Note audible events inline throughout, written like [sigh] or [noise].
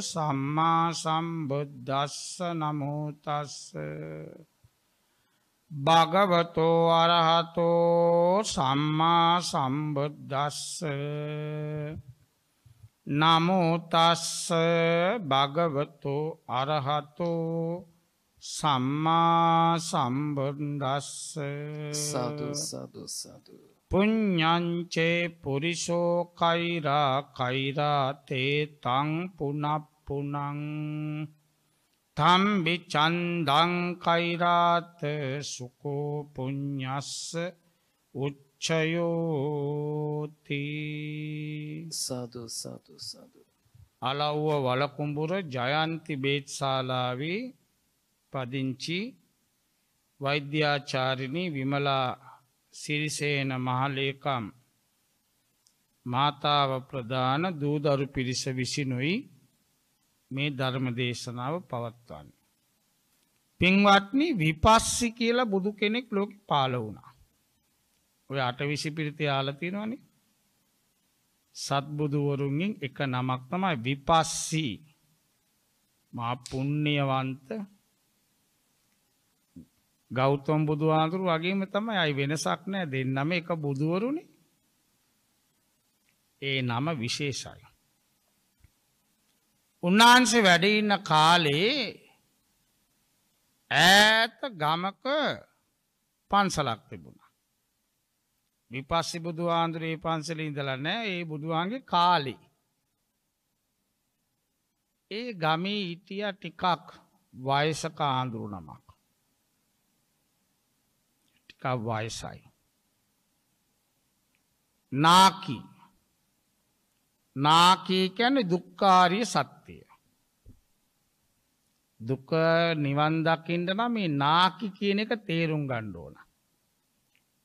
සම්මා සම්බුද්දස්ස නමුතස්ස භගවතෝ අරහතෝ සම්මා සම්බුද්දස්ස නමුතස්ස භගවතෝ අරහතෝ සම්මා සම්බුද්දස්ස සතු සතු සතුූ පුඤ්ඥංචේ පුරිසෝ කෛරා කෛරාතේ තං පුනප්පුනං තම්බි චන්දං කෛරාත සුකෝ පුඤ්ඥස්ස උච්චයෝති සාදු සාදු සාදු. අලව්ව වලකුඹුර ජයන්ති බේත්ශාලාවී පදිංචි වෛද්‍යාචාරිණි විමලා සිරිසේන මහලේකම් මාතාව ප්‍රධාන දූදරු පිරිස විසිනුයි මේ ධර්ම දේශනාව පවත්වන්න. පින්වත්නි විපස්සි කියලා බුදු කෙනෙක් ලෝක පාල වුණා. ඔය අටවිසි පිරිති යාලතිනවනි සත්බුදුවරුන්ගෙන් එක නමක් තමයි විපස්සී මා පුුණ්්‍යවන්ත ගෞතම බුදුහාඳුරු වගේම තමයි අයි වෙනසක් නෑ දෙන්නම එක බුදුවරුණි ඒ නම විශේෂයි. උන්වහන්සේ වැඩඉන්න කාලේ ඈත ගමක පන්සලක් තිබුණා. විපස්සි බුදුහාන්දුරේ පන්සල ඉඳල නෑ ඒ බුදුහන්ගේ කාලි. ඒ ගමී ඉටිය ටිකක් වයසක ආන්දුරු නමක්. ටිකා වයසයි. නාකී නාකී කැන දුක්කාරී සත්‍යය. දුක නිවන්දකින්ට නම් මේ නාකි කියන එක තේරුම් ගණ්ඩෝන.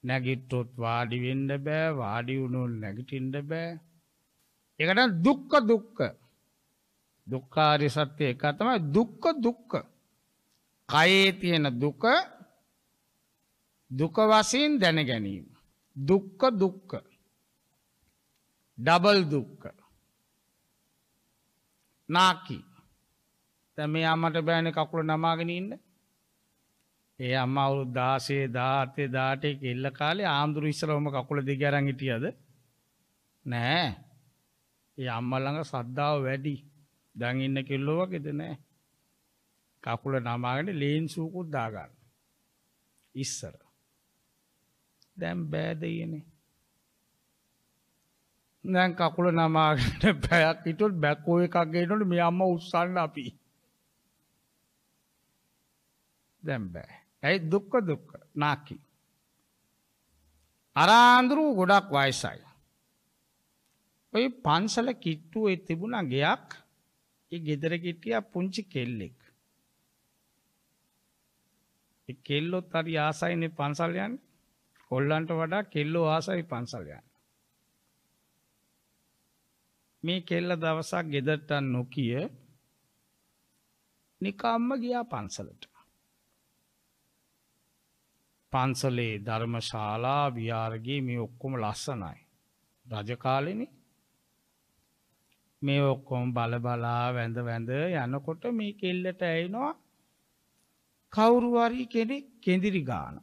නැගිට්ටොත් වාඩිවෙන්ඩ බෑ වාඩිවුණුන් නැගිටින්ඩ බෑ. එකට දුක්ක දුක්ක දුක්කාරි සත්‍යය එක තමයි දුක්ක දුක්ක. කයේ තියෙන දුක දුක වශයෙන් දැන ගැනීම. දුක්ක දුක්ක. ඩබල් දුක්ක. නාකි. තැම අමට බෑන කකුල නමාගෙන ඉන්න. ඒ අම්ම අවුරු දාසේ ධාර්තය දාටය කෙල්ල කාලේ ආමුදුරු ඉස්සරහොම කකුල දෙ ගැරන් හිටියද නෑ ඒ අම්මල්ළඟ සද්ධාව වැඩි දැන් ඉන්න කෙල්ලෝවකෙද නෑ කකුල නමාගෙන ලේන් සූකුත් දාගන්න ඉස්සර දැම් බෑදයනේ. දැන් කකුල නමාගට [laughs] පැයක් හිටුත් බැක්කෝ එකක්ගේනට මේ අම්ම උත්සන්න අපි. දැම් බෑ. ඇයි දුක්ක දුක්ක නාකි. අරාන්දුරූ ගොඩක් වයසයි. ඔය පන්සල කිට්ටුව තිබුණ ගයක් ගෙදර කිටිය පුංචි කෙල්ලෙක්. කෙල්ලොත් අරි ආසයිනේ පන්සල්යන් කොල්ලන්ට වඩා කෙල්ලෝ ආසයි පන්සල් යන්න. මේ කෙල්ල දවසක් ගෙදරට නොකිය නිකම්ම ගියා පන්සලට. පන්සලේ ධර්මශාලා විහාරගේ මේ ඔක්කොම ලස්සනයි. රජ කාලෙනේ මේ ඔක්කොම බලබලා වැඳ වැඳ යනකොට මේ කෙල්ලට ඇයිනවා කවුරු හරි කෙනෙක් කෙඳිරි ගාන.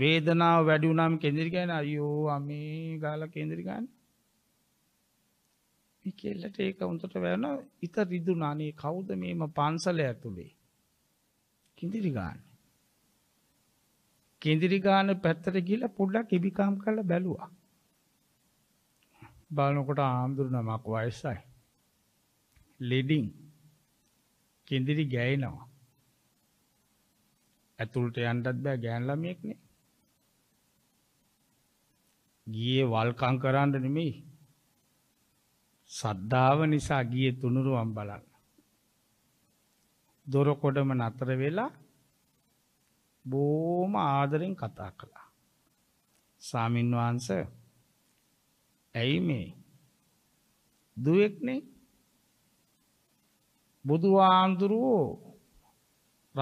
වේදනාව වැඩි වුණාම කෙදිරි ගැන අයෝ අමේ ගාල කෙදිරි ගන්න කෙල්ලට ඒක උන්තට වැරන ඉත රිදුනානේ කවුද මේම පන්සල ඇතුළේ කිඳිරි ගාන කෙදිරි ගාන පැත්තර ගිල පුඩ්ඩක් ඉබිකාම් කල බැලුවා බලනකොට ආමුදුරු නමක් වයසයි ලෙඩින් කෙදිරි ගැයනවා ඇතුළට යන්ටත් බෑ ගෑන් ළමයෙක්නේ ගියේ වල්කම් කරන්න නෙමෙයි. සද්ධාව නිසා ගියේ තුනුරුවම් බලන්න. දොර කොඩම නතර වෙලා බොහොම ආදරෙන් කතා කළා. ස්වාමින් වහන්සේ ඇයි මේ දුවෙක්නේ බුදු ආන්දුරුවෝ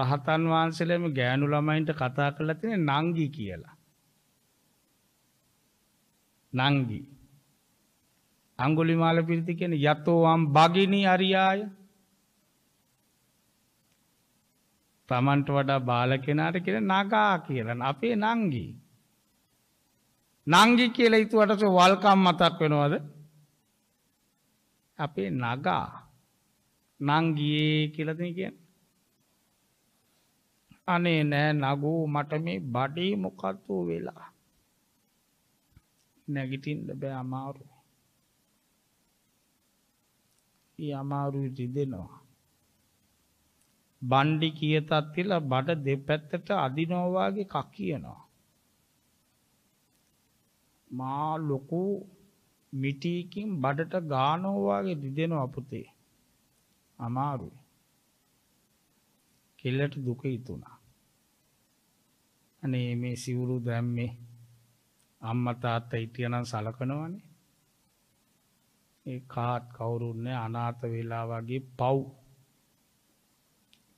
රහතන් වහන්සේලම ගෑනු ළමයින්ට කතා කරලා තියෙන නංගි කියලා. නංගි. අංගුලිමාල පිරිති කියෙන යතෝවම් බගිනි අරියාය තමන්ට වඩා බාල කෙනාට කියෙන නගා කියලන අපේ නංගි. නංගි කියල ඉතුවටස වල්කම් මතක් වෙනවද අපේ නගා නංගියේ කියලති කිය. අනේ නෑ නගූ මට මේ බඩේ මොකත්වූ වෙලා. නැගිටින්ට බෑ අමාරු අමාරු රිදෙනවා බණ්ඩි කියතත් කියලා බඩ දෙපැත්තට අදිනෝවාගේ කක් කියනවා මා ලොකු මිටීකින් බඩට ගානෝවාගේ රිදෙනවා අපතේ අමාරුයි කෙල්ලට දුක හිතුණා අනේ මේ සිවුරු දැම්මේ අම්ම තාත්ත හිටියනම් සලකනවනේ. ඒ කාත් කවුරුන්නේ අනාත වෙලා වගේ පව්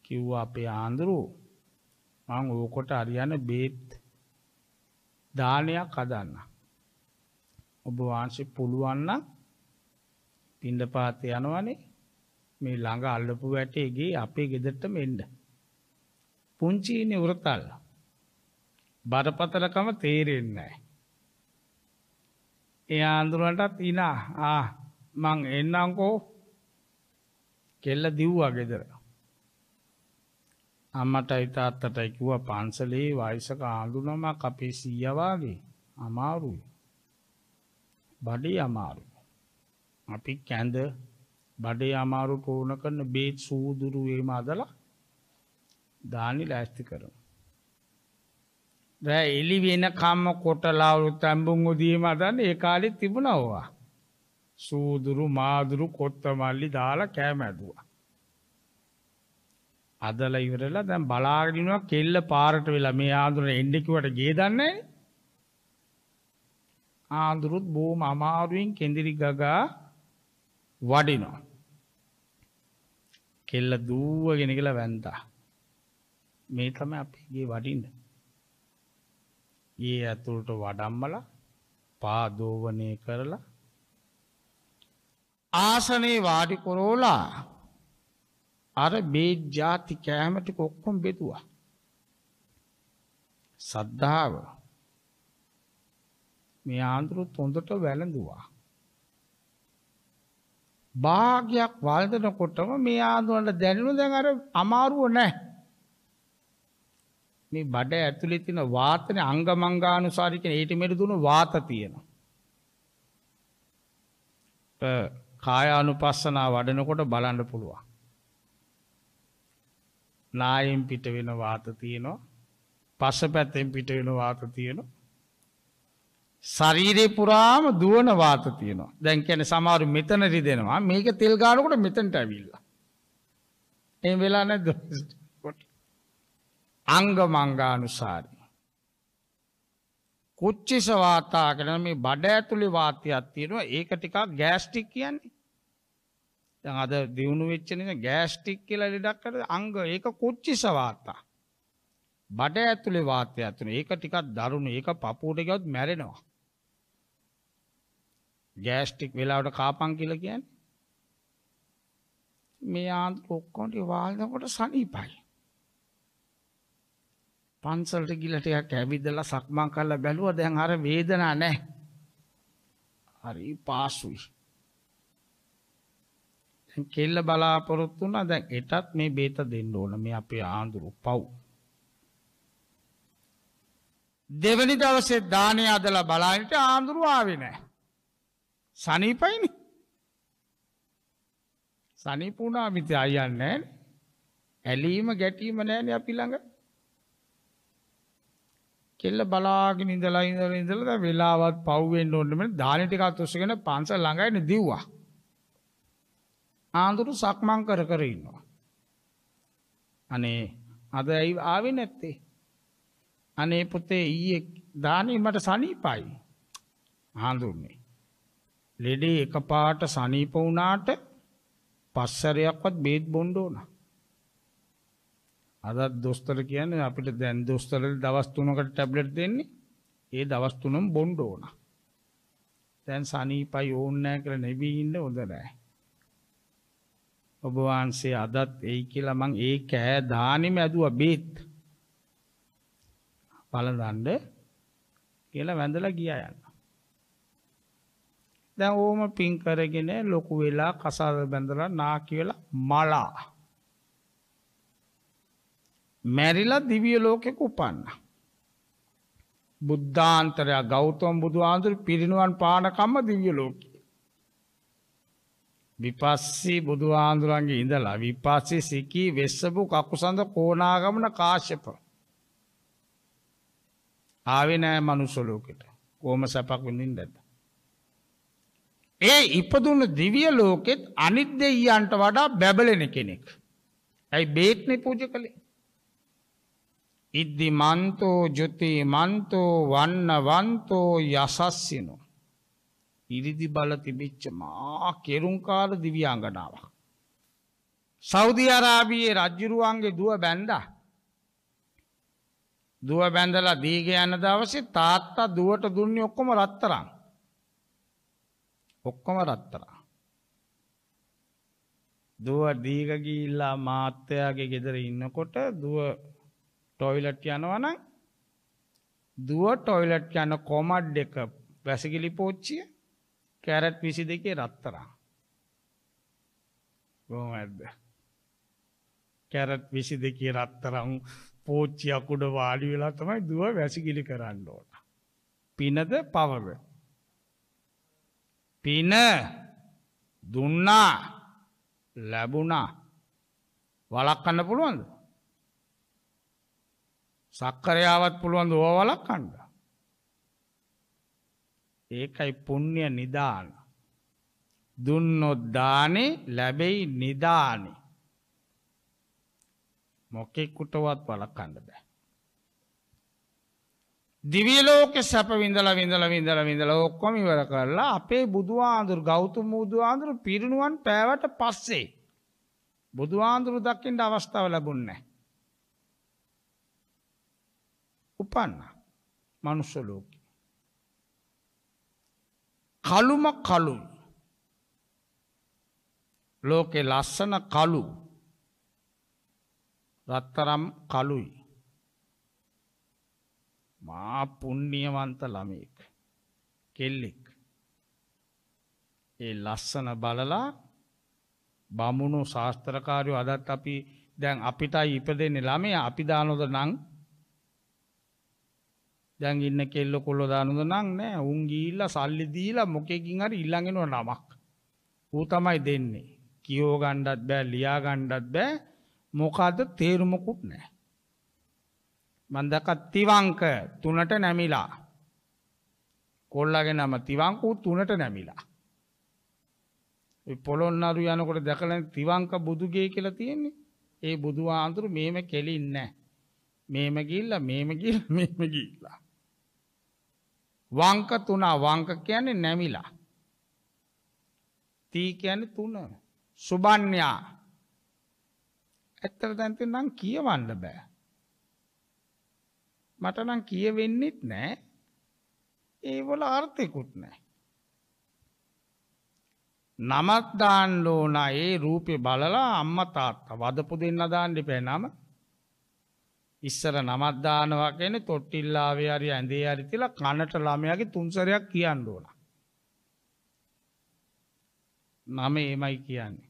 කිව්ව අපේ ආන්දරෝ මං ඕකොට අරියන්න බේත් දානයක් හදන්න. ඔබ වහන්සේ පුළුවන්න පින්ඩ පාත යනවනේ මේ ළඟ අල්ලපු වැටේගේ අපේ ගෙදරට මෙන්න. පුංචිනේ වෘතල්. බරපතලකම තේරෙන්නේ නැහැ. එයා අඳුරටත් ඉනා ආ මං එන්නම්කෝ කෙල්ල දිව්වා ගෙදර. අම්මටයි තාත්තටයි කිව්වා පන්සලේ වයසක ආඳුනමක් අපේ සීයා වාගේ අමාරුයි. බඩේ අමාරුයි. අපි කැඳ බඩේ අමාරු පෝන කරන බේත් සූදුරු එහෙම අදලා දානි ලෑස්ති කරමු. එලි වෙන කම්ම කොටලාවරු තැඹුම් උදීම හදන්න ඒ කාලෙත් තිබුණා ඕවා. සූදුරු මාදුරු කොත්තමල්ලි දාලා කෑම ඇදුවා. අදලා ඉවරලා දැන් බලාගෙන ඉනවා කෙල්ල පාරට වෙලා මේ ආඳුරේ එන්න කිව්වට ගේ දන්නේ ආඳුරුත් බොහොම අමාරුවෙන් කෙඳිරි ගගා වඩිනවා. කෙල්ල දුවගෙන ගිහලා වැන්දා. මේ තමයි අපේ ගේ වඩින්නේ. ඒ ඇතුළට වඩම්මල පාදෝවනය කරලා ආසනේ වාඩිකොරෝලා අර බේජ්ජාති කෑමටි කොක්කොම් බෙදවා. සද්ධාව මේ ආන්දුරුත් හොඳට වැළඳවා. භාගයක් වල්දනකොටම මේ ආදුවන්ට දැනුණු දැන් අර අමාරුව නැහැ. මේ බඩ ඇතුලේ තියෙන වාතනේ අංගමංගානුසාරී කියන ඊට මෙර දුණු වාත තියෙනවා. කායානුපස්සනා වඩනකොට බලන්න පුළුවන්. නායෙන් පිට වෙන වාත තියෙනවා. පස්සපැත්තෙන් පිට වෙන වාත තියෙනවා. ශරීරේ පුරාම දුවන වාත තියෙනවා. දැන් කියන්නේ සමහර මෙතන රිදෙනවා. මේක තෙල් ගානකොට මෙතනට ඇවිල්ලා. එහෙම වෙලා නැද්ද? අංග මංගානුසාරි. කුච්චිස වාතා කරන මේ බඩ ඇතුළි වාතයක් තියෙනවා ඒක ටිකක් ගෑස්ටික් කියන්නේ. දැන් අද දියුණු වෙච්ච නිසා ගෑස්ටික් කියලා ලෙඩක් කර අංග ඒක කුච්චිස වාතා. බඩ ඇතුළේ වාතයක් තියෙනවා ඒක ටිකක් දරුණු ඒක පපුවට ගියොත් මැරෙනවා. ගෑස්ටික් වෙලාවට කාපන් කියලා කියන්නේ. මේ ආන්ත ඔක්කොම ටික වාල්නකොට සනීපයි. පන්සලට ගිහලා ටිකක් ඇවිදලා සක්මන් කරලා බැලුවා දැන් අර වේදනාවක් නැහැ. හරි පාසුයි. දැන් කෙල්ල බලාපොරොත්තු වුණා දැන් එටත් මේ බේත දෙන්න ඕන මේ අපේ ආඳුරු පව්. දෙවනි දවසේ දානේ අදලා බලන්නට ආඳුරු ආවේ නැහැ. සනීපයිනේ. සනීපුණා මිත්‍ය අයියන්නේ නැහැ. ඇලීම ගැටීම නැහැනේ අපි ළඟ. කෙල්ල බලාගෙන ඉඳලා ඉඳලා ඉඳලා දැන් වෙලාවත් පව් වෙන්න ඕනේ මම දාන ටිකක් උස්සගෙන පන්සල ළඟයිනේ දිව්වා. ආඳුරු සක්මන් කර කර ඉන්නවා. අනේ අද ඇයි ආවේ නැත්තේ? අනේ පුතේ ඊයේ දානේ මට සනීපයි. ආඳුරුනේ. ලෙඩේ එකපාරට සනීප වුණාට පස්සරයක්වත් බේත් බොන්න ඕනා. අදත් දොස්තර කියන්නේ අපිට දැන් දොස්තර දවස් 3කට ටැබ්ලට් දෙන්නේ. ඒ දවස් 3ම බොන්න ඕන. දැන් සනීපයි ඕන්නේ නැහැ කියලා නෙවී ඉන්න හොඳ නැහැ. ඔබ වහන්සේ අදත් එයි කියලා මං ඒ කෑ දානිම ඇදුවා බේත්. බලඳන්ඩ කියලා වැඳලා ගියා යන්න. දැන් ඕම පින් කරගෙන ලොකු වෙලා කසාද බැඳලා නාකි වෙලා මලා මැරිලා දිවිය ලෝකෙක උපන්න. බුද්ධාන්තරයා ගෞතම බුදු ආන්දුර පිරිණුවන් පානකම්ම දිවිය ලෝකෙ. විපස්සී බුදු ආන්දුරන්ගේ ඉඳලා විපස්සී සිකී වෙස්සපු කකුසඳ කෝනාගමන කාශ්‍යප. ආවිනෑ මනුසලෝකෙට කෝම සැපක් විඳින් දැත. ඒ ඉපදුන දිවිය ලෝකෙත් අනිත් දෙයියන්ට වඩා බැබලෙන කෙනෙක්. ඇයි බේත්නය පූජ කළේ ඉද්දි මන්තෝ ජුති මන්තෝ වන්න වන්තෝ යසස්සිනු. ඉරිදි බල තිබිච්ච මා කෙරුම්කාර දිවියංගනාවක්. සෞදි අරාබියේ රජ්ජුරුවන්ගේ දුව බැන්දා. දුව බැඳලා දීග යන දවසේ තාත්තා දුවට දුන්නේ ඔක්කොම රත්තරන්. ඔක්කොම රත්තරන්. දුව දීග ගිහිල්ලා මාත්‍යාගේ ගෙදර ඉන්නකොට දුව ටොයිලට් යනවා නම් දුව ටොයිලට් යන කොමඩ් එක වැසිකිලි පෝච්චිය කැරට් 22 රත්තරන්. කොහොමද? කැරට් 22 රත්තරන් පෝච්චිය කුඩ වාඩි වෙලා තමයි දුව වැසිකිලි කරන්න ඕන. පිනද පවව. පින දුන්නා ලැබුණා. වළක්වන්න පුළුවන්ද? සක්කරයාවත් පුළුවන් ඕවලක් කණ්ඩ. ඒකයි පුුණ්්‍ය නිදාන. දුන්නොද්දානේ ලැබෙයි නිදානේ. මොකෙක්කුටවත් වලක් කණ්ඩ බෑ. දිවියලෝක සැප විඳල විඳල විඳල විඳල ඔක්කොම ඉවර කරලා අපේ බුදුආන්දුර ගෞතු මුදුආන්දුර පිරිණුවන් පෑවට පස්සේ. බුදුආන්දුරු දක්කින්ට අවස්ථාව ලැබුන්නේ. උපන්නා මනුස්ස ලෝක. කළුම කලු ලෝකෙ ලස්සන කලු රත්තරම් කලුයි. මා පුන්නියවන්ත ළමයෙක් කෙල්ලෙක්. ඒ ලස්සන බලලා බමුණු ශාස්ත්‍රකාරයෝ අදත් අපි දැන් අපිටයි ඉපදෙන්නේ ළමය අපි දානොද නං දැන් ඉන්න කෙල්ල කොල්ල දානුද නම් නෑ උන් ගිහිල්ලා සල්ලි දීලා මොකෙකින් හරි ඊළඟ එනවා නමක්. ඌ තමයි දෙන්නේ. කියෝ ගණ්ඩත් බෑ ලියා ගණ්ඩත් බෑ මොකද තේරුමකුත් නෑ. මන්දක තිවංක තුනට නැමිලා. කොල්ලගේ නම තිවංකූ තුනට නැමිලා. පොළොන්නරු යනකොට දැකල තිවංක බුදුගේ කියලා තියෙන්නේ ඒ බුදු ආන්තුරු මේම කෙලින් නෑ. මේම ගිල්ල මේම ගිල් මේම ගිල්ලා. වංක තුන වංක කියන්නේ නැමිලා. තී කියන තුන සුබන්්‍යා ඇත්තර තැන්ති නම් කියවන්න බෑ. මට නම් කියවෙන්නෙත් නෑ ඒවල අර්ථයකුත් නෑ. නමත් දාන්න ඕන ඒ රූපය බලලා අම්ම තාත්තා වදපු දෙන්න දාන්න දෙපෑ නම ඉස්සර නමක් දානවා කියන්නේ තොට්ටිල්ලාවේ හරි ඇඳේ හරි තියලා කනට ළමයාගේ තුන්සරයක් කියන්න ඕන. මම එමයි කියන්නේ.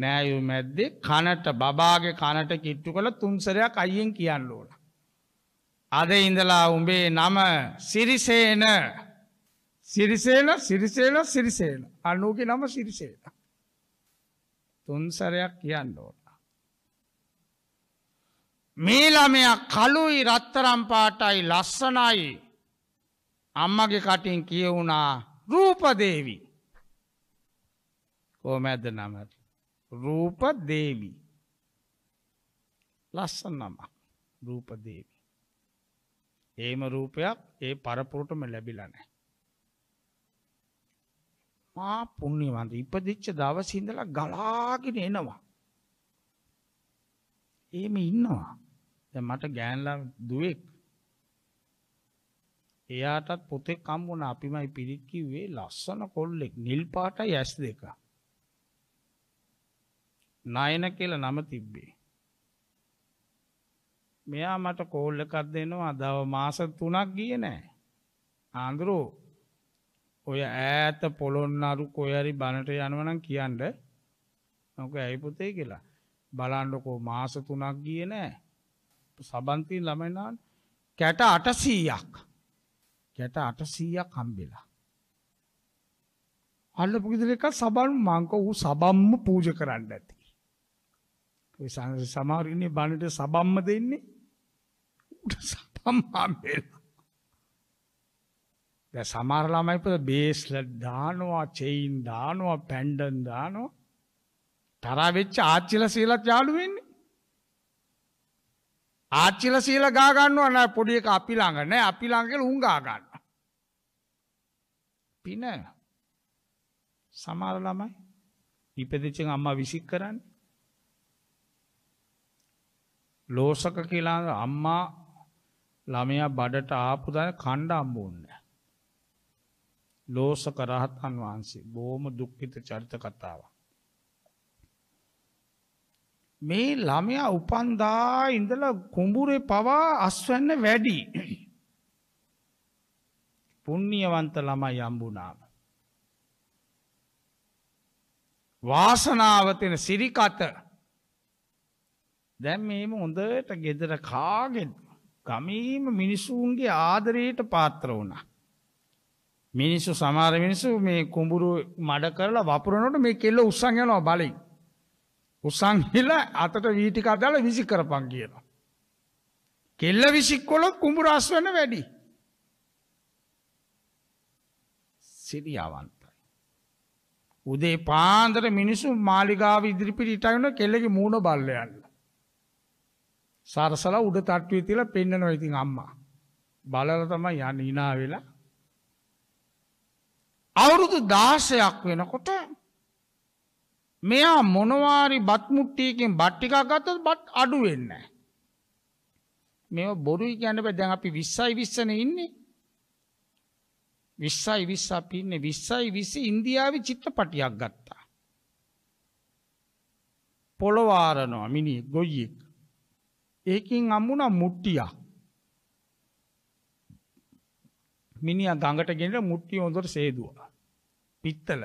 නෑයෝ මැද්දේ කනට බබාගේ කනට කිට්ටු කළ තුන්සරයක් අයියෙන් කියන්න ඕන. අද ඉඳලා උඹේ නම සිරිසේන සිරිසේන සිරිසේන සිරිසේන අනුගේ නම සිරිසේන. තුන්සරයක් කියන්න ඕන. මේ ළමයා කළුයි රත්තරම්පාටයි ලස්සනයි අම්මගේ කටින් කියවුණා රූපදේවි කෝමැද නම රූපදේවි ලස්සන්නම රූපදේවි ඒම රූපයක් ඒ පරපුරටම ලැබිලනෑ මා පුුණිවන්ද ඉපදිච්ච දවසිඳලා ගලාගෙන එනවා ඒම ඉන්නවා දැන් මට ගෑන්ලා දුවෙක් එයාටත් පොතේ කම් වුණා අපිමයි පිරිත් කිව්වේ ලස්සන කොල්ලෙක් නිල් පාටයි ඇස් දෙක නයන කියලා නම තිබ්බේ මෙයා මට කෝල් එකක් දෙනවා දව මාස 3ක් ගියේ නෑ ආන්දරෝ ඔය ඈත පොළොන්නරු කොයරි බනට යනවා නම් කියන්න මොකද ඇයි පුතේ කියලා බලන්නකෝ මාස 3ක් ගියේ නෑ සබන්තිය ළමයිලාන් කැට අටසීයක් කැට අටසීයක් කම්බෙලා. අල්ලපු ගෙදරක සබන් මංක ඌ සබම්ම පූජ කරන්න ඇති. ඔය සමහර ඉන්නේ බණට සබම්ම දෙන්නේ. උට සබම් හම්බෙලා. දැන් සමහර ළමයි පොත බේස්ලට් දානවා, චෙයින් දානවා, පැන්ඩන් දානවා. තරහ වෙච්ච ආච්චිලා සීලත් යාළු වෙන්නේ. ආච්චිල සීල ගාගන්නවා නෑ පොඩි එක අපි ළඟ නෑ අපි ළඟ කියලා උන් ගා ගන්නවා. පින සමහර ළමයි ඉපදිච්ච අම්මා විසික් කරන්නේ. ලෝසක කියලා අම්මා ළමයා බඩට ආපු දා කණ්ඩ අම්බෝන්නේ. ලෝසක රහතන් වහන්සේ බොහොම දුක්ඛිත චරිත කතාවක්. මේ ළමයා උපන්දා ඉඳලා කුඹුරේ පවා අස්වැන්න වැඩි. පුණ්‍යවන්ත ළමයි හම්බුණාම. වාසනාව තියෙන සිරිකත දැන් මේම හොඳට gedara කාගෙද ගමීම මිනිසුන්ගේ ආදරයට පාත්‍ර වුණා. මිනිස්සු සමහර මිනිස්සු මේ කුඹුරු මඩ කරලා වපුරනකොට මේ කෙල්ල උස්සන් යනවා බලෙන්. උසංහිල අතට වීටික අදාල විසි කරපන් කියනවා. කෙල්ල විසික්කොලොත් කුඹුරස් වන වැඩි. සිරියාවන්තයි. උදේ පාන්දර මිනිසු මාලිගාව ඉදිරිපිට ඉටයන කෙල්ලෙ මූුණ බල්ලයන්න. සරසල උඩ තට්ටුව තිල පෙන්න්නනව ඉතින් අම්මා. බලල තම යන්න ඉනා වෙලා. අවුරුදු දාසයක් වෙනකොට මෙයා මොනවාරි බත්මුට්ටියකින් බට්ටිකක් ගත්තත් බත් අඩු වෙන්න. මෙ බොරුයි කියන්න බෑ දැන් අපි විස්සයි විස්සන ඉන්නේ. විශ්සයි විස්ස අපි ඉන්නේ විස්සයි විසි ඉන්දියාවේ චිත්‍රපටියක් ගත්තා. පොළවාරනවා මිනි ගොයියෙක්. ඒකින් අම්මුණ මුට්ටියක්. මිනිිය ගඟට ගෙනට මුට්ටිය ොඳොට සේදවා. පිත්තල.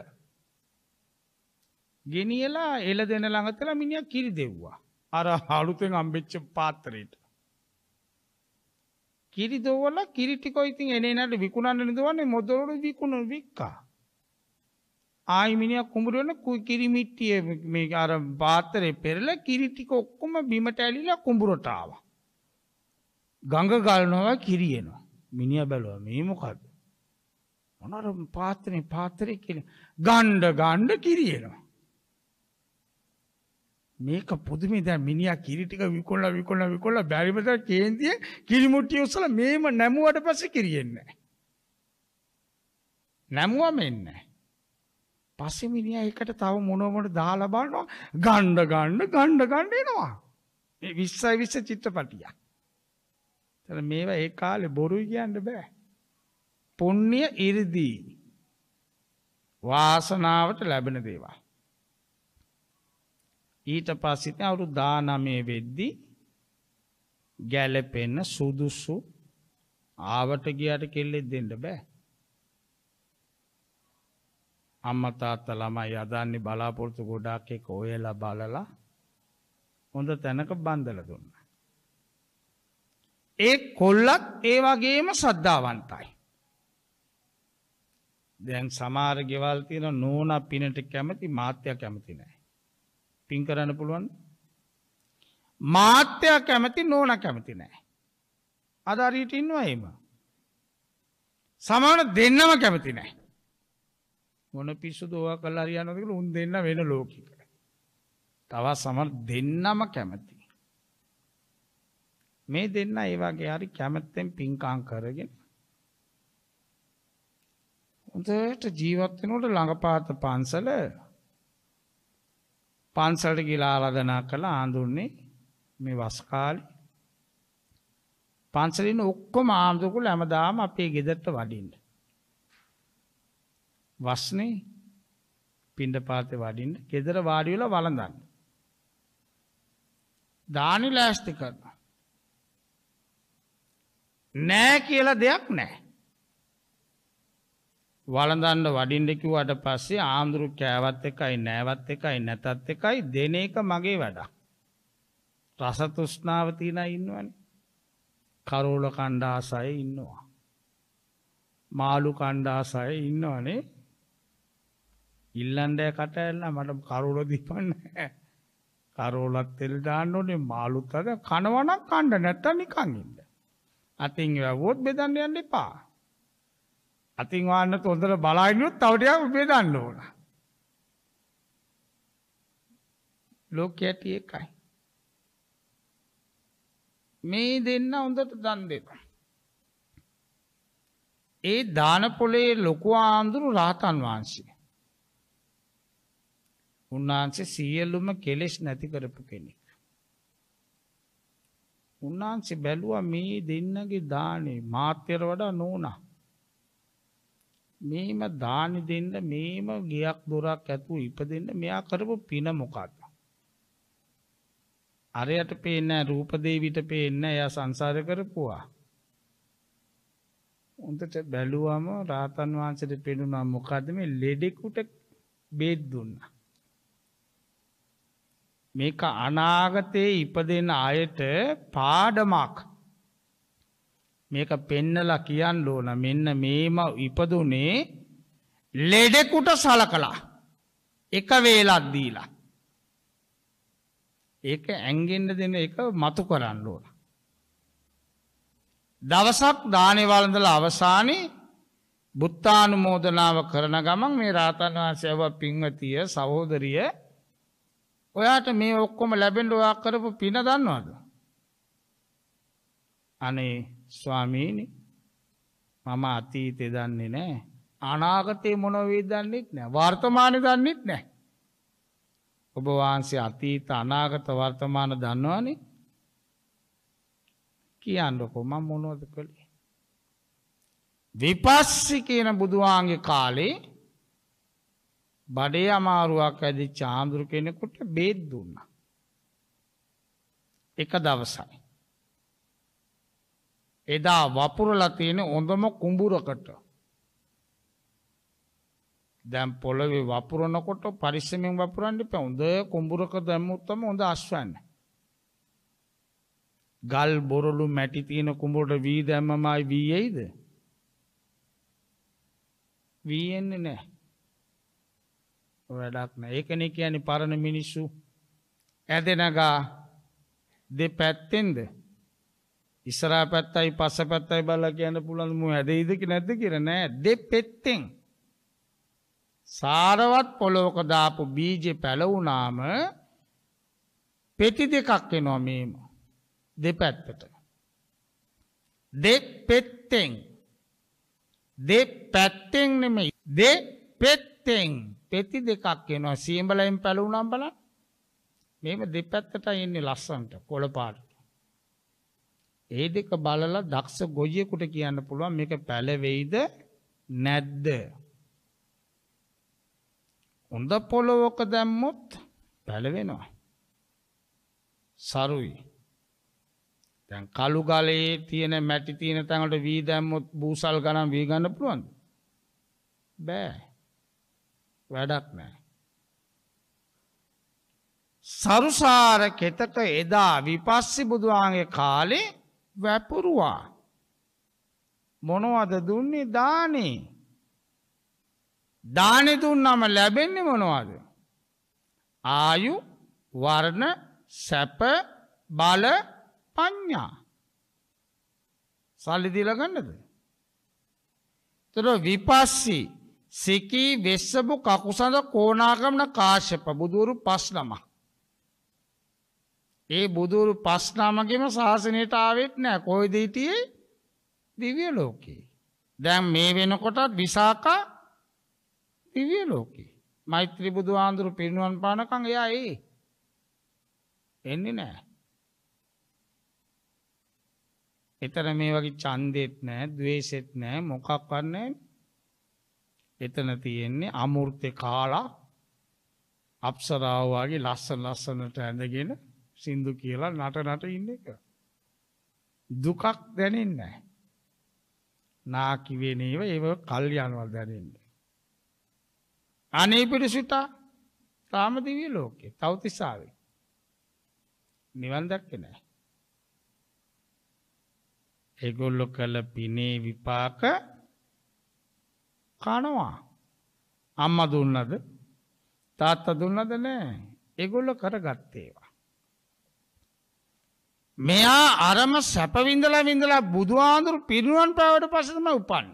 ගෙනියලා එල දෙන ළඟතල මිනිියක් කිරි දෙව්වා. අර හලුතෙන් අම්බෙච්ච පාතරයට. කිරි දෝවල කිරිටිකොයිතින් එනට විකුණන්න නිදවන්නේ මොදොරු විකුණ වික්කා. ආයිමිනිියක් කුඹරුවන කුයි කිරිමිට්ටිය මේ අර බාතරය පෙරල කිරිටික ඔක්කොම බිමට ඇලිලා කුඹුරටාව. ගඟ ගල්නවා කිරියනවා. මිනිිය බැලුව මේමොකක්ද. මොනර පාතනය පාතරය කියෙන ගණ්ඩ ගණ්ඩ කිරියනවා. මේක පුදුමේ දැන් මිනිහා කිරි ටික විකොල්ලා විකොල්ලා විකොල්ලා බැරිම තරම් කේන්තිය කිරි මුට්ටිය උස්සලා මේම නැමුවට පස්සේ කිරියෙන්නේ නැහැ. නැමුවම එන්නේ නැහැ. පස්සේ මිනිහා එකට තව මොන මොන දාලා බලනවා ගණ්ඩ ගණ්ඩ ගණ්ඩ ගණ්ඩ එනවා. මේ 20යි 20 චිත්‍රපටිය. එතන මේවා ඒ කාලේ බොරුයි කියන්න බෑ. පුණ්‍ය 이르දී වාසනාවට ලැබෙන දේවල්. ඊට පස්සිත අවුරු දානමය වෙද්දි ගැලපෙන්න සුදුස්සු ආවට ගියට කෙල්ලෙත් දෙන්න බෑ. අම්මතාත්ත ළමයි අදන්නේ බලාපොරොත්තු ගොඩාක් එක ඔයලා බලලා හොඳ තැනක බන්දල දුන්න. ඒ කොල්ලත් ඒ වගේම සද්ධාවන්තයි. දැන් සමාර ගෙවල් තියෙන නෝනා පිනට කැමති මාත්‍ය කැමති නෑ. පින් කරන්න පුළුවන් මාත්‍යයක් කැමති නෝන කැමති නෑ. අදරීට ඉන්නවා ඒම. සමාන දෙන්නම කැමති නෑ. මොන පිස්සු දෝවා කල් අරියනකළ උන් දෙන්න වෙන ලෝකික. තවත් සමර දෙන්නම කැමති. මේ දෙන්න ඒවාගේ හරි කැමැත්තෙන් පින්කාං කරගෙන. හොඳට ජීවත්වෙනට ළඟපාත පන්සල පන්සලට ගිලා ආරාධනා කළා ආඳුන්නේ මේ වස් කාලේ පන්සලින් ඔක්කොම ආම්දුකුල හැමදාම අපේ ගෙදරට වඩින්න. වස්නේ පිණ්ඩපාතේ වඩින්න ගෙදර වාඩි වෙලා වළඳන්න. දානි ලෑස්ති කරනවා. නෑ කියලා දෙයක් නෑ. වළඳන්න වඩින්න කිව්වට පස්සේ ආඳුරු කෑවත් එකයි නෑවත් එකයි නැතත් එකයි දෙන එක මගේ වැඩක්. රස තෘෂ්ණාව තියන අය ඉන්නවනේ. කරෝල කණ්ඩාසය ඉන්නවා. මාළු කණ්ඩාසය ඉන්නවනේ. ඉල්ලන්නේ කට ඇල්ලා මට කරෝල දීපන්න. කරෝලත් තෙල් දාන්න ඕනේ මාළුත් අද කනවනම් කණ්ඩ නැත්තම් නිකන් ඉන්න. අතින් වැවුවොත් බෙදන්න යන්න එපා. අතින් වන්නත් හොඳට බලාගෙනුත් තව ටිකක් බෙදන්න ඕන. ලෝකයට එකයි. මේ දෙන්න හොඳට දන් දෙපා. ඒ දාන පොලේ ලොකු ආඳුරු රාතන් වහන්සේ. උන්වහන්සේ සියලුම කෙලෙස් නැති කරපු කෙනෙක්. උන්වහන්සේ බැලුවා මේ දෙන්නගේ දානේ මාත්‍යර වඩා නෝනා. මේම දානි දෙන්න මේම ගයක් දොරක් ඇතුව ඉපදෙන්න මෙයා කරපු පින මොකක්ද. අරයට පේන්න රූපදේවිට පේන්න එය සංසාර කරපුවා. උන්ට බැලුවම රාතන් වහන්සට පෙනුනා මොකද මේ ලෙඩෙකුට බේත් දුන්න. මේක අනාගතයේ ඉපදෙන අයට පාඩමක් මේක පෙන්නලා කියන්න ඕන මෙන්න මේම ඉපදුනේ ලෙඩෙකුට සලකලා එක වේලක් දීලා. ඒක ඇන්ගෙන්ඩ දෙන එක මතු කරන්න ඕන. දවසක් දානවලඳල අවසානයේ බුත්තානුමෝදනාව කරන ගමන් මේ රාතන් වහන්සේව පින්වතිය සහෝදරිය ඔයාට මේ ඔක්කොම ලැබෙන්ඩ ඔයා කරපු පින දන්නවාද. අනේ ස්වාමීනි මම අතීතය දන්නේ නෑ අනාගතය මොනවේ දන්නෙත් නෑ වර්තමානය දන්නෙත් නෑ. ඔබ වහන්සේ අතීත අනාගත වර්තමාන දන්නවානේ කියන්නකො මම මොනෝද කළේ. විපස්සි කියන බුදුවාන්ගේ කාලේ බඩේ අමාරුවක් ඇදි චාන්දුරු කෙනෙකුට බේත් දුන්න. එක දවසයි. එදා වපුරලා තියෙන හොඳම කුඹුරකට දැන් පොළවේ වපුරනකොට පරිස්සමෙන් වපුරන්න එපා. හොඳ කුඹුරක දැම්මුත් තමයි හොඳ අස්වැන්න. ගල් බොරළු මැටි තියෙන කුඹුරට වී දැම්මමයි වී එයිද? වී එන්නේ නැහැ. වැඩක් නැහැ. ඒකනේ කියන්නේ පරණ මිනිස්සු ඇදෙනගා දෙපැත්තෙන්ද? ඉස්සරහා පැත්තයි පස්ස පැත්තයි බලලා කියන්න පුළුවන් මු හැදෙයිද කි නැද්ද කියලා නෑ දෙපෙත්තෙන් සාරවත් පොලොවක දාපු බීජ පැලවුනාම පෙති දෙකක් එනවා මේම දෙපැත්තට දෙපෙත්තෙන් දෙපැත්තෙන් නෙමෙයි දෙපෙත්තෙන් පෙති දෙකක් එනවා සීඹලෙන් පැලවුනම් බලන්න මේම දෙපැත්තට එන්නේ ලස්සන්ට කොළපාට ඒ දෙක බලලා දක්ෂ ගොයියෙකුට කියන්න පුළුවන් මේක පැලවෙයිද නැද්ද? හොඳ පොළොවක දැම්මොත් පැලවෙනවා. සරුයි. දැන් කළු ගලේ තියෙන මැටි තියෙන තැන් වලට වී දැම්මොත් බූසල් ගණන් වී ගන්න පුළුවන්ද? බෑ. වැඩක් නෑ. සරුසාර කෙතක එදා විපස්සි බුදුහාගේ කාලේ වැපුරුවා මොනවද දුන්නේ දානේ දානෙ දුන්නම ලැබෙන්නේ මොනවද ආයු වර්ණ සැප බල පඤ්ඤා සල්ලි දීලා ගන්නද එතකොට විපස්සී සිකී වෙස්සබු කකුසඳ කෝණාගමන කාශ්‍යප බුදුරු පස් නමක් ඒ බුදුරු පස්නාමගෙම ශාසනයට ආවෙත් නෑ කොයිද හිටියේ දිව්‍ය ලෝකේ. දැන් මේ වෙනකොටත් විසාකා දිව්‍ය ලෝකේ. මෛත්‍රී බුදු ආන්දුරු පිරිනුවන් පානකං එයා ඒ. එන්නේ නෑ. එතන මේ වගේ ඡන්දෙත් නෑ, द्वේෂෙත් නෑ, මොකක්වත් නෑ. එතන තියෙන්නේ අමූර්තේ කාලා අප්සරාව වගේ ලස්සන ලස්සනට ඇඳගෙන සින්දු කියලා නට නට ඉන්න එක. දුකක් දැනෙන්නේ නැහැ. නා කිවේ නේව ඒව කල් යනවා දැනෙන්නේ. අනේ පිරිසුත තාම දිව්‍ය ලෝකේ තවතිසාවේ. නිවන් දැක්කේ නැහැ. ඒගොල්ලෝ කළ පිනේ විපාක කනවා. අම්මා දුන්නද තාත්තා දුන්නද නැහැ. ඒගොල්ලෝ කරගත්තේ. මෙයා අරම සැපවිඳල විඳලා බුදුහාදුරු පිරුවන් පැවට පසතම උපන්න.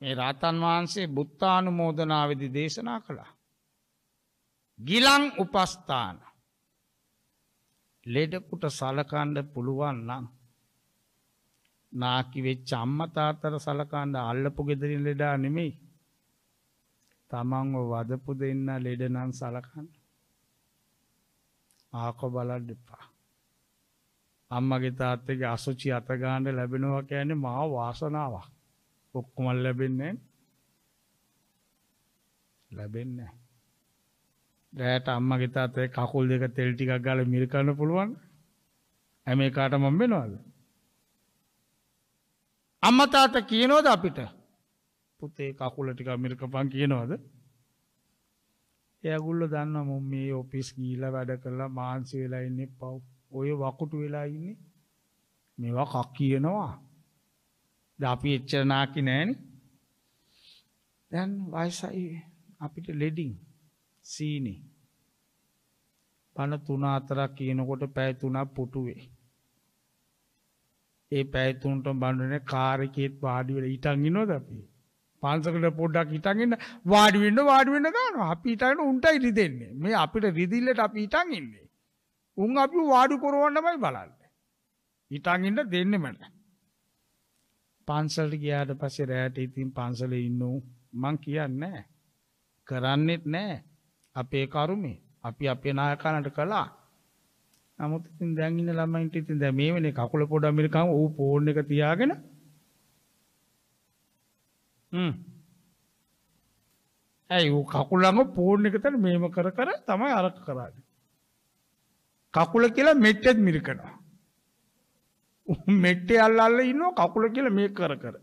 මේ රාතන් වහන්සේ බුත්තානු මෝදනාවදි දේශනා කළා. ගිලං උපස්ථාන ලෙඩකුට සලකණ්ඩ පුළුවන්නම් නාකිවෙච් චම්මතාතර සලකණ්ඩ අල්ලපු ගෙදරින් ලෙඩා නෙමෙයි තමන්ව වදපු දෙන්න ලෙඩනන් සලකන්න ආක බලන්න එපා. අම්මගේ තාත්තගේ අසුචි අත ගන්න ලැබෙනවා කියන්නේ මහා වාසනාවක්. ඔක්කොම ලැබෙන්නේ ලැබෙන්නේ රෑට අම්මගේ තාත්තගේ කකුල් දෙක තෙල් ටිකක් ගාලා මිල් කරන්න පුළුවන්. ඇමරිකාට මම වෙනවද? අම්මා තාත්තා කියනෝද අපිට? පුතේ කකුල ටික මිල්කපන් කියනවද? එයාගොල්ලෝ දන්නවා මම මේ ඔෆිස් ගිහිලා වැඩ කරලා මාන්සි වෙලා ඉන්නේ පව්. ඔය වකුටු වෙලා ඉන්නේ. මේවා කක් කියනවා. දැන් අපි එච්චර නාකි නෑනේ. දැන් වයසයි අපිට ලෙඩින් සීනේ. පන තුන හතරක් කියනකොට පැය තුනක් පුටුවේ. ඒ පැය තුනටම බඳුනේ කාර් එකේත් වාඩි වෙලා ඊටන් ඉනවද අපි? මානසිකව පොඩ්ඩක් හිතන් ඉන්න වාඩි වෙන්න වාඩි වෙන්න ගන්නවා. අපි හිතන උන්ටයි රිදෙන්නේ. මේ අපිට රිදිල්ලට අපි හිතන් ඉන්නේ. උන් අපි වාඩි කරවන්නමයි බලන්නේ. හිතන් ඉන්න දෙන්නෙම නැහැ. පන්සලට ගියාට පස්සේ රැයට ඉතින් පන්සලේ ඉන්නු මං කියන්නේ නැහැ. කරන්නෙත් නැහැ. අපේ කරුමේ අපි අපේ නායකයන්ට කළා. නමුත් ඉතින් දැන් ඉන්න ළමයින්ට ඉතින් දැන් මේ වෙලේ කකුල පොඩක් මිලකම් ඌ ෆෝන් එක තියාගෙන ඇයි කකුලඟ පූර්ණ එකතන මේම කර කර තමයි අරක කරන්න. කකුල කියලා මෙට්ටෙත් මිරිකනවා. මෙට්ටේ අල්ලල්ල ඉන්න කකුල කියල මේ කර කර.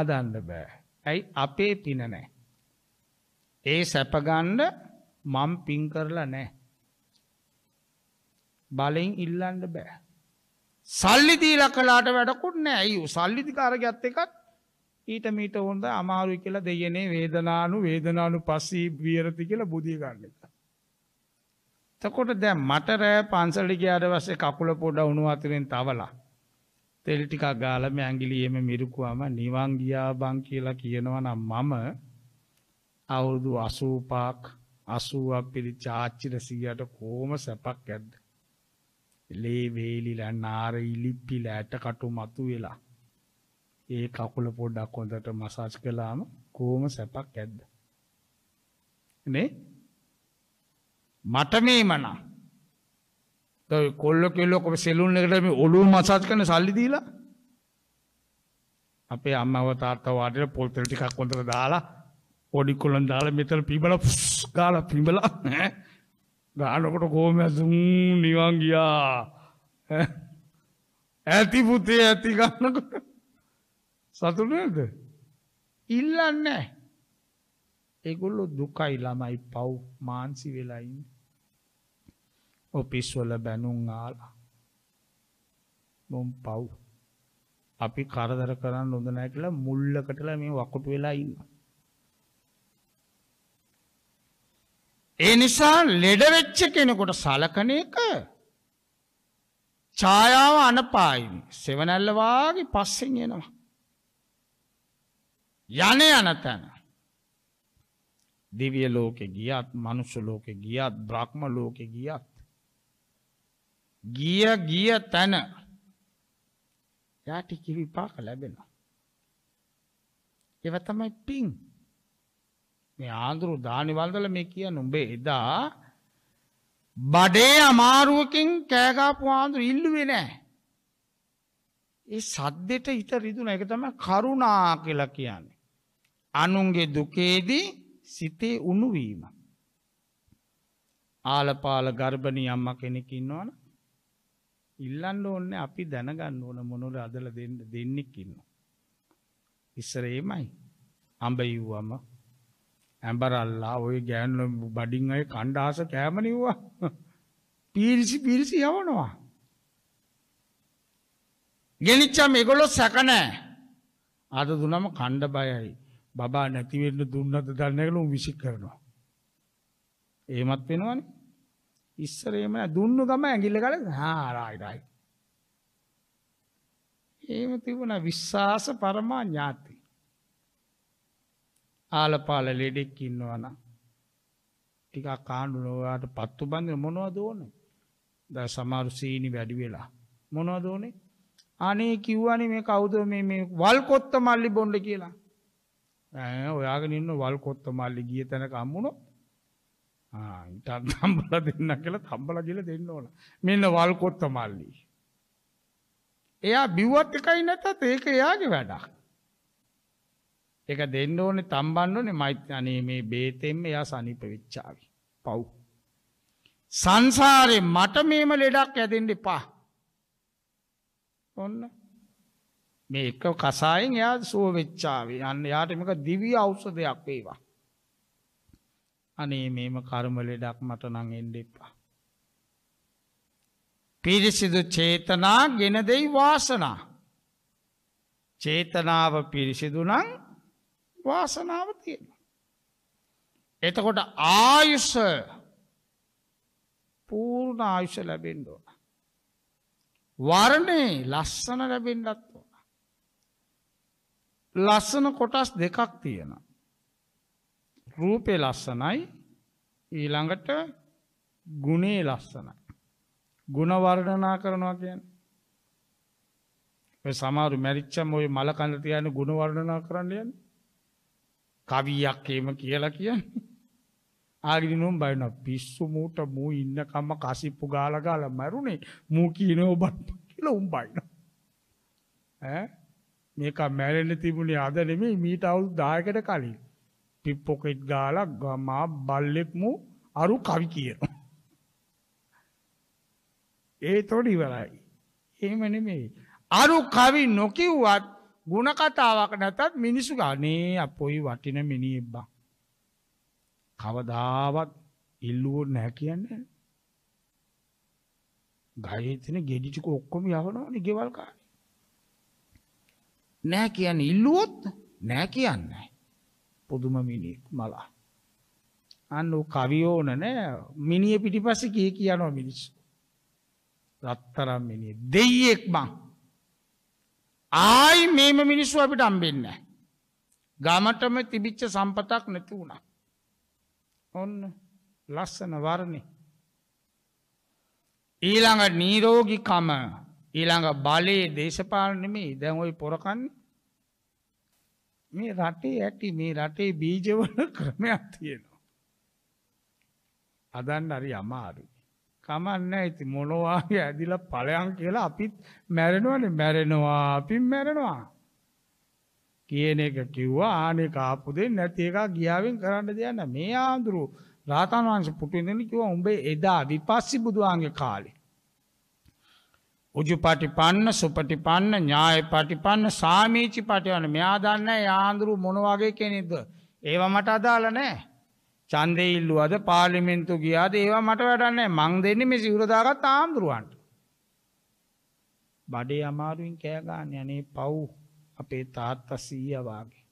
අදන්න බෑ. ඇයි අපේ පින නෑ. ඒ සැපගණ්ඩ මම් පින් කරලා නෑ. බලෙන් ඉල්ලන්න බෑ. සල්ලි දීල කලාට වැඩකුත් නෑ ඇයි සල්ලිධිකාර ගත්ත එකත් ඊට මීට හොඳ අමාරුයි කියලා දෙයනේ වේදනානු වේදනානු පස්සී වියරති කියලා බුදිය ගන්න එක. තකොට දැන් මට රෑ පන්සලට ගියාට පස්සේ කකුල පොඩ උණු වතුරෙන් තවලා තෙල් ටිකක් ගාලා මේ ඇඟිලියෙම මිරිකුවම නිවන් ගියා බං කියලා කියනවා නම් මම අවුරුදු 85ක් 80ක් පිරිච්ච ආච්චිට 100ට කොහොම සැපක් ඇද්ද? ලේ වේලිලා නාර ඉලිප්පිලා ඇට කටු මතු වෙලා ඒ කකුල පොඩ්ඩක් හොඳට මසාජ් කළාම කොහොම සැපක් ඇද්ද? නේ? මට මේ මනා. තව කොල්ල කෙල්ල ඔක සෙලූන් එකට මේ ඔළුව මසාජ් කරන සල්ලි දීලා අපේ අම්මව තාත්තව වාඩිලා පොල් තෙල් ටිකක් හොඳට දාලා පොඩි කුලන් දාලා මෙතන පිඹලා ගාලා පිඹලා ඈ ගානකොට කොහොම ඇසුම් නිවන් ගියා. ඇති පුතේ ඇති ගන්නකොට සතුටු නේද? ඉල්ලන්නේ නැහැ. ඒගොල්ලෝ දුකයි ළමයි පව් මාන්සි වෙලා ඉන්නේ. ඔෆිස් වල බැනුම් ආලා. මොම් පව්. අපි කරදර කරන්න හොඳ නැහැ කියලා මුල්ලකටලා මේ වකුටු වෙලා ඉන්නවා. ඒ නිසා ලෙඩ වෙච්ච කෙනෙකුට සලකන එක ඡායාව අනපායින් සෙවණැල්ල වාගේ පස්සෙන් එනවා. යන යන තැන. දිවිය ලෝකෙ ගියත් මනුෂ්‍ය ලෝකෙ ගියත් බ්‍රහ්ම ලෝකෙ ගියත්. ගිය ගිය තැන යාට කිවිපාක ලැබෙන. එව තමයි පින් මේ ආදුරු දානිවල්දල මේ කිය නුඹේ එදා බඩේ අමාරුවකින් කෑගාපු ආදුරු ඉල්ලුවේ නෑ. ඒ සද්දෙට හිත රිදුන එක තම කරුණා කියලා කියන්නේ. අනුන්ගේ දුකේදී සිතේ උණුවීම. ආලපාල ගර්භණී අම්ම කෙනෙක් ඉන්නවන ඉල්ලන්න ඕන්න අපි දැනගන්න ඕන මොනොට අදල දෙන්න දෙන්නෙක් ඉන්න. ඉස්සරේමයි අඹයිව්වම ඇඹරල්ලා ඔය ගෑන්ල බඩින් අය කණ්ඩාස කෑමනිව්වා පිරිසි පිරිසි යවනවා. ගෙනිච්චම් එකොලො සැකනෑ අද දුනම කණ්ඩ බයයි බබා නැති වෙන්න දුන්නත් දන්නේ නැහැ කියලා උන් විසික් කරනවා. එහෙමත් වෙනවනේ. ඉස්සර එහෙම දුන්නු ගම ඇඟිල්ල ගල හා රායි රායි. එහෙම තිබුණා විශ්වාස පරමා ඥාති. ආලපාල ලෙඩෙක් ඉන්නවනම් ටිකක් කාණ්ඩු නොවාට පත්තු බඳින මොනවද ඕනේ? දැන් සමහර සීනි වැඩි වෙලා මොනවද ඕනේ? අනේ කිව්වනේ මේ කවුද මේ මේ වල්කොත්ත මල්ලි බොණ්ඩ කියලා. ඔයාගෙන ඉන්න වල් කොත්ත මල්ලි ගිය තැන කම්මුණොත් ආ ඉතින් තම්බලා දෙන්න කියලා තම්බලා ගිල දෙන්න ඕන. මෙන්න වල් කොත්ත මල්ලි. එයා බිව්වත් එකයි නැතත් ඒක එයාගේ වැඩක්. ඒක දෙන්න ඕනේ තම්බන්න ඕනේ මයිත් අනේ මේ බේතෙන්න එයා සනීප වෙච්චාවි. පව්. සංසාරේ මට මේම ලෙඩක් ඇදෙන්න එපා. ඔන්න මේ එක කසායෙන් එයා සුව වෙච්චාවේ. අන්න එයාට මේක දිව්‍ය ඖෂධයක් වේවා. අනේ මේම කර්ම ලෙඩක් මට නම් එන්න එපා. පිරිසිදු චේතනා ගෙන දෙයි වාසනා. චේතනාව පිරිසිදු නම් වාසනාව තියෙනවා. එතකොට ආයුෂ පූර්ණ ආයුෂ ලැබෙන්න ඕන. වර්ණේ ලස්සන ලැබෙන්නත් ඕන. ලස්සන කොටස් දෙකක් තියෙන. රූපය ලස්සනයි ඊළඟට ගුණේ ලස්සනයි. ගුණවර්ණනා කරනවා කියන. සමාරු මැරිච්චම් ඔය මලකඳ තියන ගුණවර්ණනා කරන්න යන. කවියක් ඒම කියලා කියන්නේ. ආගිනුම් බයන පිස්සු මූට මූ ඉන්නකම්ම කසිප්පු ගාලගාල මැරුණේ මූ කියීනෝ බට්ට කියල උම් බයින. ඇ? මේක මැරෙන්න තිබුණේ අද නෙමෙයි මීට අවුරුදු 10කට කලින්. ටිප් පොකට් ගාලා ගමා බල්ලෙක්ම අරු කවි කියනවා. ඒ තොඩ ඉවරයි. එහෙම නෙමෙයි. අරු කවි නොකිව්වත් ಗುಣ කතාවක් නැතත් මිනිසු ගානේ අපොයි වටින මිනිහෙබ්බා. කවදාවත් ඉල්ලුවෝ නැහැ කියන්නේ. ගහේ තියෙන ගෙඩිටික ඔක්කොම යවනවනේ ගෙවල් කාලේ. නෑ කියන්න ඉල්ලුවොත් නෑ කියන්න. පුදුම මිනිෙක් මලා. අන්නු කවියෝන නෑ මිනිිය පිටිපස කිය කියනවා මිනිස්සු. රත්තරම් මිනි දෙයෙක් බං. ආයි මේම මිනිස්සු අපිට අම්බෙන්න. ගමටම තිබිච්ච සම්පතක් නැති වුණා. ඔන්න ලස්සන වරණේ. ඊළඟ නීරෝගිකම ඊළඟ බලයේ දේශපාලන නෙමෙයි දැන් ওই පොරකන්නේ මේ රටේ ඇටි මේ රටේ බීජවල [laughs] ක්‍රමයක් තියෙනවා හදන්න හරි අමාරුයි කමන්නේ ඉතින් මොනවා ඇදිලා ඵලයන් කියලා අපිත් මැරෙනවනේ මැරෙනවා අපි මැරෙනවා කියන එක කිව්වා ආනේ කාපු දෙන්නේ නැති එක ගියාවෙන් කරන්න දෙයක් නැහැ මේ ආඳුරු රාතන් වංශ පුටු ඉඳන් කිව්වා උඹේ එදා විපස්සී බුදුආන්ගේ කාලේ උජුපටිපන්න සුපටිපන්න ඥාය පටිපන්න සාමීචි පටිවන්න මෙයා දන්න යාන්දුරු මොනවාගේ කෙනෙක්ද. ඒව මට අදාල නෑ. චන්දය ඉල්ලුවද පාලිමින්තු ගියාද ඒවා මට වැඩන්නේ මං දෙන්නේ මේ සිවරදාගත් ආමුදුරුවන්ට. බඩේ අමාරුවෙන් කෑගාන්න යනේ පව් අපේ තාත්ත සීයවාගේ.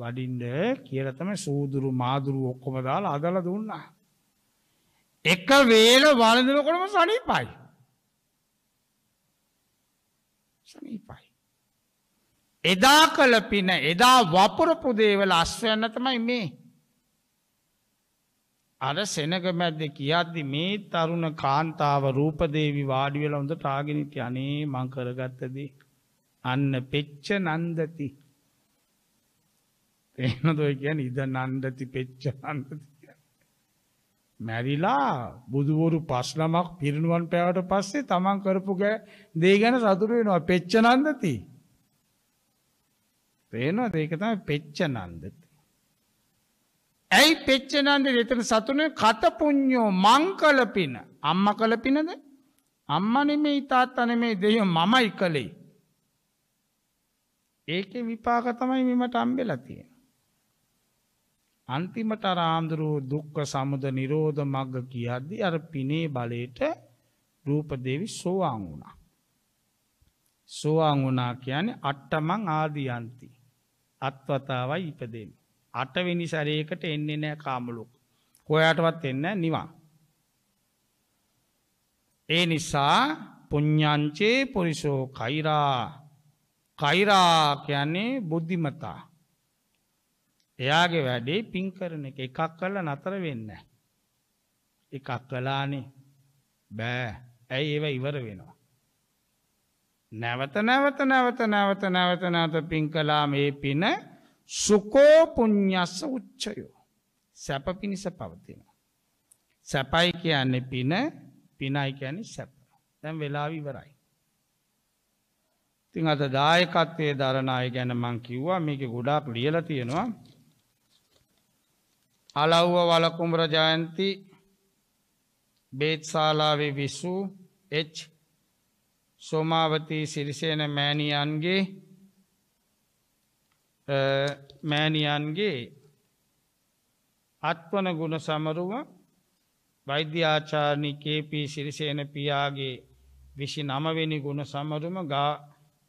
වඩින්ඩ කියලතම සූදුරු මාදුරු ඔක්කොම දාලා අදල දුන්නා. එක වේල වලදනකොටම සනිපයි. සනීපයි. එදා කළ පින එදා වපුරපු දේවල අස්වයන්න තමයි මේ. අර සෙනගමැද්ද කියද්දි මේ තරුණ කාන්තාව රූපදේවි වාඩිවෙල හොඳ ටාගෙනති අනේ මං කරගත්තදී. අන්න පෙච්ච නන්දති. එනදොයි කියන ඉද නන්දති පෙච්ච නන්දති. මැරිලා බුදුවරු පස්ලමක් පිරිනුවන් පෑවට පස්සේ තමන් කරපු දේ ගැන සතුටු වෙනවා පෙච්චනන්දති. තේනවද ඒක තමයි පෙච්චනන්දති. ඇයි පෙච්චනන්ද එතන සතුනේ කතපුඤ්ඤෝ මං කළපින අම්මා කළපිනද? අම්මා නෙමෙයි තාත්තා නෙමෙයි දෙයියෝ මමයි කළේ. ඒකේ විපාක තමයි මෙමට හම්බෙලා තියෙන්නේ. අන්තිමට රාන්දුරුව දුක්ක සමුද නිරෝධ මග්ග කියද්දි අර පිනේ බලයට රූපදේවි සෝවාන් වුණා. සෝවාන් වුණා කියන්නේ අට්ටමං ආදියන්ති. අත්වතාවයි ඉපදෙන්. අටවෙනි සැරේකට එන්නේ නෑ කාමලුක්. කොයාටවත් එන්න නිවා. ඒ නිසා පුඤ්ඥංචේ පොරිසෝ කයිරා කයිරා කියන්නේ බුද්ධිමතා එයාගේ වැඩේ පින් කරන එක එකක් කරලා නතර වෙන්නේ නැහැ. එකක් කළානේ. බෑ. ඇයි ඒව ඉවර වෙනවා? නැවත නැවත නැවත නැවත නැවත නැවත පින් කළා මේ පින සුකෝ පුඤ්ඤස්ස උච්චයෝ. සැප පිනිස පවතිනවා. සැපයි කියන්නේ පින, පිනයි කියන්නේ සැප. දැන් වෙලාව ඉවරයි. ඉතින් අද දායකත්වයේ දරණ අය ගැන මං කිව්වා මේකේ ගොඩාක් ලියලා තියෙනවා. අලව්ව වලකුම්ර ජයන්ති බේත්ශාලාවේ විස්සූ එච් සෝමාවතී සිරිසේන මෑණියන්ගේ මෑණියන්ගේ අත්වන ගුණ සමරුව වෛද්‍යාචාරණි කේපී සිරිසේන පියාගේ විසි නමවෙනි ගුණ සමරුම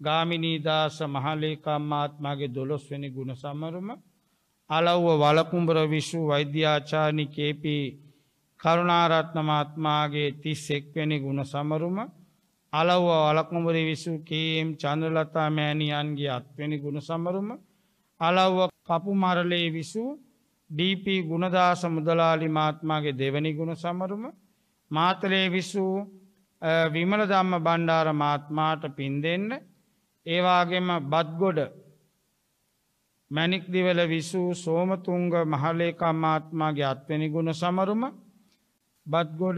ගාමිනීදාස මහලේකම් මාත්මාගේ දොළොස්වැනි ගුණ සමරුම අලව්ව වලකුඹර විශ්ු වෛද්‍යාචාරණි කේපී කරුණාරත්න මාත්මාගේ තිස් එක්වැනි ගුණ සමරුම අලව්ව වලකුඹරි විසු කේම් චන්දලතා මෑණියන්ගේ අත්වැනි ගුණ සමරුම අලව්ව කපු මරලේ විසු ඩීප ගුණදාස මුදලාලි මාත්මාගේ දෙවැනි ගුණ සමරුම මාතලේ විසු විමල දම්ම බණ්ඩාර මාත්මාට පින් දෙන්න ඒවාගේම බත්ගොඩ මැනික්දිවල විසූ සෝමතුංග මහලේකා මාත්මාගේ අත්වනි ගුණ සමරුම බත්ගොඩ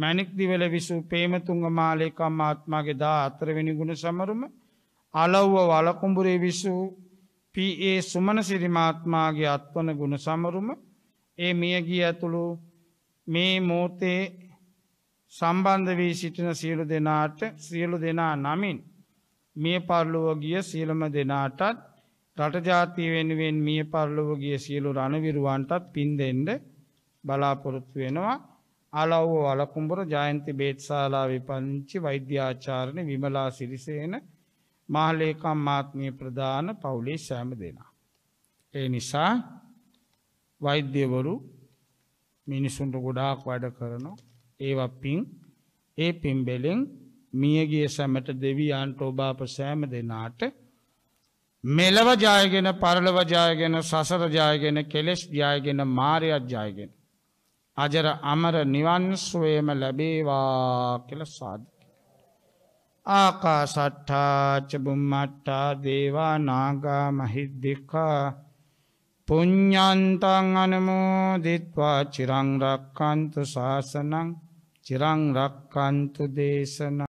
මැනික්දිවල විසූ පේමතුංග මාලේකා මාත්මාගේ දා අතරවෙනි ගුණ සමරුම අලව්ව වලකුඹුරේ විසූ පඒ සුමන සිරිමාත්මාගේ අත්වන ගුණ සමරුම ඒ මියගී ඇතුළු මේ මෝතේ සම්බන්ධ වී සිටින සියලු දෙනාට සියලු දෙනා නමින් මිය පරලුව ගිය සියලම දෙනාටත් රටජාතිය වෙනුවෙන් මිය පරලොවගේ සියලු රණවිරුවන්ටත් පින් දෙෙන්ඩ බලාපොරොත්තු වෙනවා අලව්ව වලකුඹර ජයන්ති බේත්ශාලාවේ පංචි වෛද්‍යාචාරණය විමලා සිරිසේන මහලේකම් මාත්මය ප්‍රධාන පවුලේ සෑම දෙනා. ඒ නිසා වෛද්‍යවරු මිනිසුන්ට ගොඩාක් වැඩ කරනවා ඒව පින් ඒ පිම්බෙලෙන් මියගේ සැමට දෙවියන්ට ඔබාප සෑම දෙනාට මෙලව ජයගෙන පරලව ජයගෙන සසර ජයගෙන කෙලෙස් ජයගෙන මාරයත් ජයගෙන. අජර අමර නිවන්ස්වේම ලැබේවා කළ සාධ. ආකා සට්ඨාච බුම්මට්ටා දේවා නාගා මහිද්දිිකා පුඤ්ඥන්තන් අනමෝ දිත්වා චිරංරක්කන්තු ශාසනං චිරංරක්කන්තු දේශන